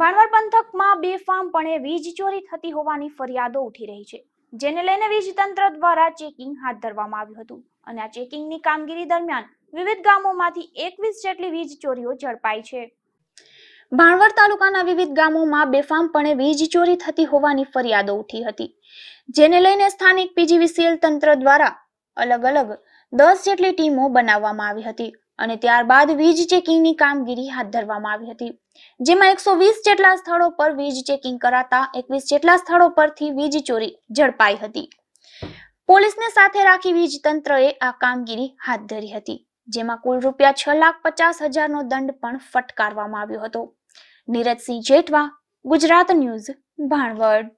ભાણવડ પંથકમાં બેફામપણે વીજ ચોરી થતી હોવાની ફરિયાદો ઉઠી રહી છે જેને લઈને વીજ તંત્ર દ્વારા ચેકિંગ હાથ ધરવામાં આવ્યું હતું અને આ ચેકિંગની કામગીરી દરમિયાન વિવિધ ગામોમાંથી એકવીસ જેટલી વીજ ચોરીઓ ઝડપાઈ છે ભાણવર તાલુકાના વિવિધ ગામોમાં બેફામપણે વીજ ચોરી થતી હોવાની ફરિયાદો ઉઠી હતી જેને લઈને સ્થાનિક પીજીવીસીએલ તંત્ર દ્વારા અલગ અલગ દસ જેટલી ટીમો બનાવવામાં આવી હતી અને ત્યારબાદ વીજ ચેકિંગની કામગીરી હાથ ધરવામાં આવી હતી જેમાં એકસો વીસ જેટલા સ્થળો પર વીજ ચેકિંગ કરાતા એકવીસ જેટલા સ્થળો પરથી વીજ ચોરી ઝડપાઈ હતી પોલીસને સાથે રાખી વીજ તંત્રએ આ કામગીરી હાથ ધરી હતી જેમાં કુલ રૂપિયા છ લાખ પચાસ હજારનો દંડ પણ ફટકારવામાં આવ્યો હતો નીરજસિંહ જેઠવા ગુજરાત ન્યૂઝ ભાણવડ